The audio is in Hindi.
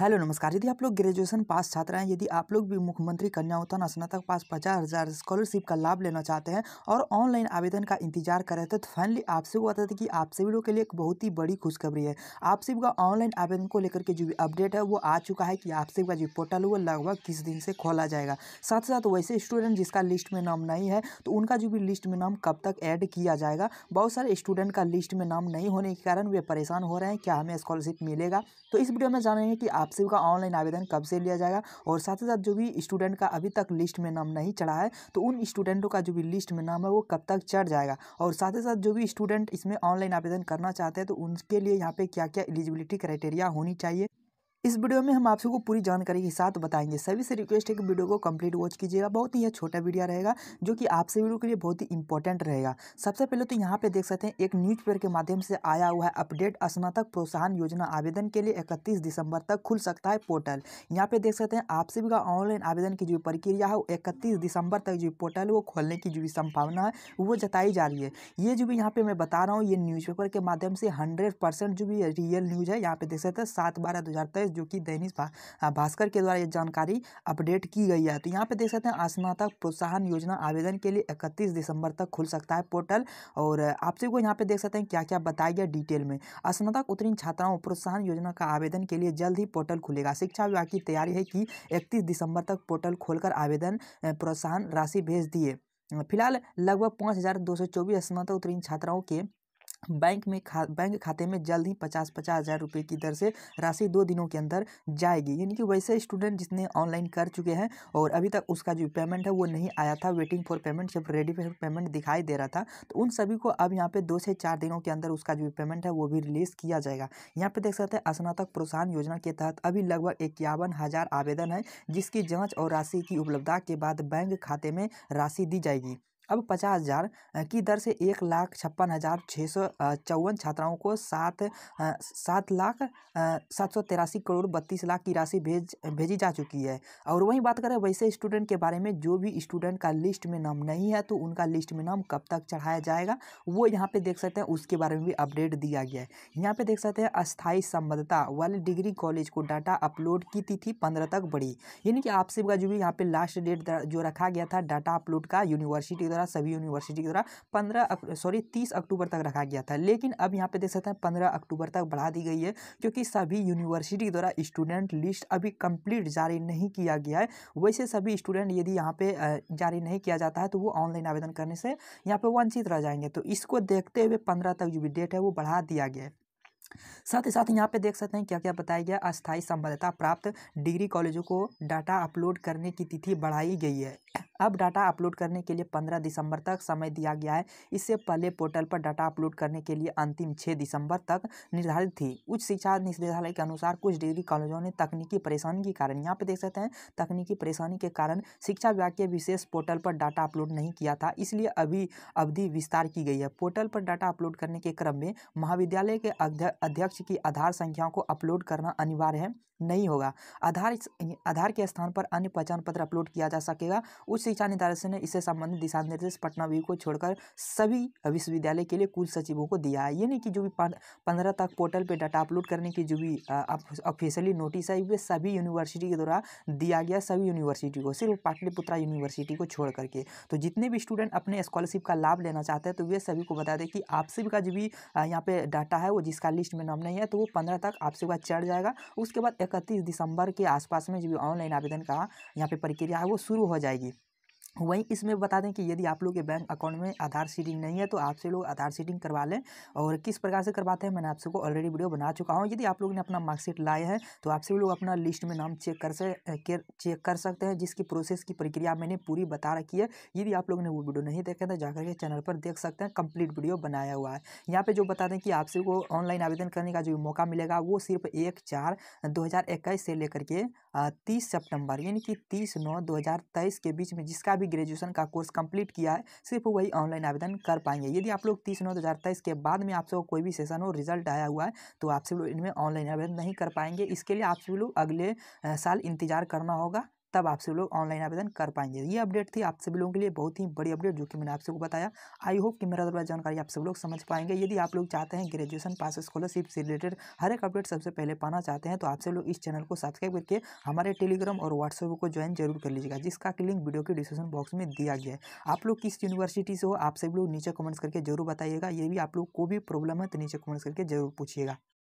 हेलो नमस्कार यदि आप लोग ग्रेजुएशन पास छात्र हैं यदि आप लोग भी मुख्यमंत्री कन्या उत्थान स्नातक पास पचास हज़ार स्कॉलरशिप का लाभ लेना चाहते हैं और ऑनलाइन आवेदन का इंतजार कर रहे थे तो फाइनली आपसे को बताते कि आप सभी लोग के लिए एक बहुत ही बड़ी खुशखबरी है आप सभी का ऑनलाइन आवेदन को लेकर के जो भी अपडेट है वो आ चुका है कि आप सभी का जो पोर्टल हुआ वो लगभग किस दिन से खोला जाएगा साथ ही साथ वैसे स्टूडेंट जिसका लिस्ट में नाम नहीं है तो उनका जो भी लिस्ट में नाम कब तक ऐड किया जाएगा बहुत सारे स्टूडेंट का लिस्ट में नाम नहीं होने के कारण वे परेशान हो रहे हैं क्या हमें स्कॉलरशिप मिलेगा तो इस वीडियो में जानेंगे कि आपसे का ऑनलाइन आवेदन कब से लिया जाएगा और साथ ही साथ जो भी स्टूडेंट का अभी तक लिस्ट में नाम नहीं चढ़ा है तो उन स्टूडेंटों का जो भी लिस्ट में नाम है वो कब तक चढ़ जाएगा और साथ ही साथ जो भी स्टूडेंट इसमें ऑनलाइन आवेदन करना चाहते हैं तो उनके लिए यहाँ पे क्या क्या एलिजिबिलिटी क्राइटेरिया होनी चाहिए इस वीडियो में हम आप सबको पूरी जानकारी के साथ बताएंगे सभी से रिक्वेस्ट है कि वीडियो को कंप्लीट वॉच कीजिएगा बहुत ही यह छोटा वीडियो रहेगा जो कि आप सभी के लिए बहुत ही इंपॉर्टेंट रहेगा सबसे पहले तो यहाँ पे देख सकते हैं एक न्यूज पेपर के माध्यम से आया हुआ है अपडेट स्नातक प्रोत्साहन योजना आवेदन के लिए इकतीस दिसंबर तक खुल सकता है पोर्टल यहाँ पे देख सकते हैं आप सभी का ऑनलाइन आवेदन की जो प्रक्रिया है वो इकतीस दिसंबर तक जो पोर्टल वो खोलने की जो भी संभावना है वो जताई जा रही है ये जो भी यहाँ पे मैं बता रहा हूँ ये न्यूज़ के माध्यम से हंड्रेड जो भी रियल न्यूज़ है यहाँ पे देख सकते हैं सात बारह दो जो कि दैनिक भास्कर के द्वारा ये जानकारी अपडेट की गई है तो यहाँ पे देख सकते हैं स्नातक प्रोत्साहन योजना आवेदन के लिए इकतीस दिसंबर तक खुल सकता है पोर्टल और आप सभी को यहाँ पे देख सकते हैं क्या क्या बताया गया डिटेल में स्नातक उत्तीर्ण छात्राओं प्रोत्साहन योजना का आवेदन के लिए जल्द ही पोर्टल खुलेगा शिक्षा विभाग की तैयारी है कि इकतीस दिसंबर तक पोर्टल खोलकर आवेदन प्रोत्साहन राशि भेज दिए फिलहाल लगभग पाँच हज़ार दो सौ चौबीस स्नातक उत्तीर्ण छात्राओं के बैंक में खा बैंक खाते में जल्द ही पचास पचास हज़ार रुपये की दर से राशि दो दिनों के अंदर जाएगी यानी कि वैसे स्टूडेंट जिसने ऑनलाइन कर चुके हैं और अभी तक उसका जो पेमेंट है वो नहीं आया था वेटिंग फॉर पेमेंट जब रेडी फॉर पेमेंट दिखाई दे रहा था तो उन सभी को अब यहाँ पे दो से चार दिनों के अंदर उसका जो पेमेंट है वो भी रिलीज़ किया जाएगा यहाँ पर देख सकते हैं स्नातक प्रोत्साहन योजना के तहत अभी लगभग इक्यावन आवेदन है जिसकी जाँच और राशि की उपलब्धता के बाद बैंक खाते में राशि दी जाएगी अब पचास हज़ार की दर से एक लाख छप्पन हज़ार छः सौ चौवन छात्राओं को सात सात लाख सात सौ तिरासी करोड़ बत्तीस लाख की राशि भेज भेजी जा चुकी है और वहीं बात करें वैसे स्टूडेंट के बारे में जो भी स्टूडेंट का लिस्ट में नाम नहीं है तो उनका लिस्ट में नाम कब तक चढ़ाया जाएगा वो यहाँ पर देख सकते हैं उसके बारे में भी अपडेट दिया गया है यहाँ पर देख सकते हैं अस्थायी संबद्धता वाले डिग्री कॉलेज को डाटा अपलोड की तिथि पंद्रह तक बढ़ी यानी कि आपसे का जो भी यहाँ पर लास्ट डेट जो रखा गया था डाटा अपलोड का यूनिवर्सिटी द्वारा सभी यूनिवर्सिटी के द्वारा पंद्रह सॉरी तीस अक्टूबर तक रखा गया था लेकिन अब यहाँ पे देख सकते हैं पंद्रह अक्टूबर तक बढ़ा दी गई है क्योंकि सभी यूनिवर्सिटी द्वारा स्टूडेंट लिस्ट अभी कंप्लीट जारी नहीं किया गया है वैसे सभी स्टूडेंट यदि यहाँ पे जारी नहीं किया जाता है तो वो ऑनलाइन आवेदन करने से यहाँ पे वंचित रह जाएंगे तो इसको देखते हुए पंद्रह तक जो भी डेट है वो बढ़ा दिया गया है साथ ही साथ यहाँ पे देख सकते हैं क्या क्या बताया गया अस्थायी संबद्धता प्राप्त डिग्री कॉलेजों को डाटा अपलोड करने की तिथि बढ़ाई गई है अब डाटा अपलोड करने के लिए पंद्रह दिसंबर तक समय दिया गया है इससे पहले पोर्टल पर डाटा अपलोड करने के लिए अंतिम छः दिसंबर तक निर्धारित थी उच्च शिक्षा निदेशालय के अनुसार कुछ डिग्री कॉलेजों ने तकनीकी परेशानी के कारण यहाँ पे देख सकते हैं तकनीकी परेशानी के कारण शिक्षा विभाग के विशेष पोर्टल पर डाटा अपलोड नहीं किया था इसलिए अभी अवधि विस्तार की गई है पोर्टल पर डाटा अपलोड करने के क्रम में महाविद्यालय के अध्यक्ष की आधार संख्याओं को अपलोड करना अनिवार्य है नहीं होगा आधार आधार के स्थान पर अन्य पहचान पत्र अपलोड किया जा सकेगा उच्च शिक्षा निदेशालय ने इससे संबंधित दिशा निर्देश पटना व्यू को छोड़कर सभी विश्वविद्यालय के लिए कुल सचिवों को दिया है यानी कि जो भी पंद्रह तक पोर्टल पर डाटा अपलोड करने की जो भी ऑफिशियली नोटिस है वे सभी यूनिवर्सिटी के द्वारा दिया गया सभी यूनिवर्सिटी को सिर्फ पाटलिपुत्रा यूनिवर्सिटी को छोड़ करके तो जितने भी स्टूडेंट अपने स्कॉलरशिप का लाभ लेना चाहते हैं तो वे सभी को बता दें कि आपसे का जो भी यहाँ पे डाटा है वो जिसका लिस्ट में नाम नहीं है तो वो पंद्रह तक आपसे वह चढ़ जाएगा उसके बाद इकतीस दिसंबर के आसपास में जो ऑनलाइन आवेदन का यहाँ पे प्रक्रिया है वो शुरू हो जाएगी वहीं इसमें बता दें कि यदि आप लोग के बैंक अकाउंट में आधार सीडिंग नहीं है तो आपसे लोग आधार सीडिंग करवा लें और किस प्रकार से करवाते हैं मैंने आपसे को ऑलरेडी वीडियो बना चुका हूं यदि आप लोग ने अपना मार्कशीट लाए हैं तो आपसे लोग अपना लिस्ट में नाम चेक कर से चेक कर सकते हैं जिसकी प्रोसेस की प्रक्रिया मैंने पूरी बता रखी है यदि आप लोग ने वो वीडियो नहीं देखा तो जाकर के चैनल पर देख सकते हैं कंप्लीट वीडियो बनाया हुआ है यहाँ पर जो बता दें कि आपसे को ऑनलाइन आवेदन करने का जो मौका मिलेगा वो सिर्फ एक चार दो से लेकर के तीस सितंबर यानी कि तीस नौ दो हज़ार तेईस के बीच में जिसका भी ग्रेजुएशन का कोर्स कंप्लीट किया है सिर्फ वही ऑनलाइन आवेदन कर पाएंगे यदि आप लोग तीस नौ दो हज़ार तेईस के बाद में आप सबको कोई भी सेशन हो रिजल्ट आया हुआ है तो आप सभी लोग इनमें ऑनलाइन आवेदन नहीं कर पाएंगे इसके लिए आप सभी लोग अगले साल इंतजार करना होगा तब आप सभी लोग ऑनलाइन आवेदन कर पाएंगे ये अपडेट थी आप सभी लोगों के लिए बहुत ही बड़ी अपडेट जो कि मैंने आप सबको बताया आई होप कि मेरा द्वारा जानकारी आप सब लोग समझ पाएंगे यदि आप लोग चाहते हैं ग्रेजुएशन पास स्कॉलरशिप से रिलेटेड हर एक अपडेट सबसे पहले पाना चाहते हैं तो आप सब लोग इस चैनल को सब्सक्राइब करके हमारे टेलीग्राम और व्हाट्सएप को ज्वाइन जरूर कर लीजिएगा जिसका लिंक वीडियो के डिस्क्रिप्शन बॉक्स में दिया गया है आप लोग किस यूनिवर्सिटी से हो आप सभी लोग नीचे कमेंट्स करके जरूर बताइएगा ये भी आप लोग को भी प्रॉब्लम है तो नीचे कमेंट्स करके जरूर पूछिएगा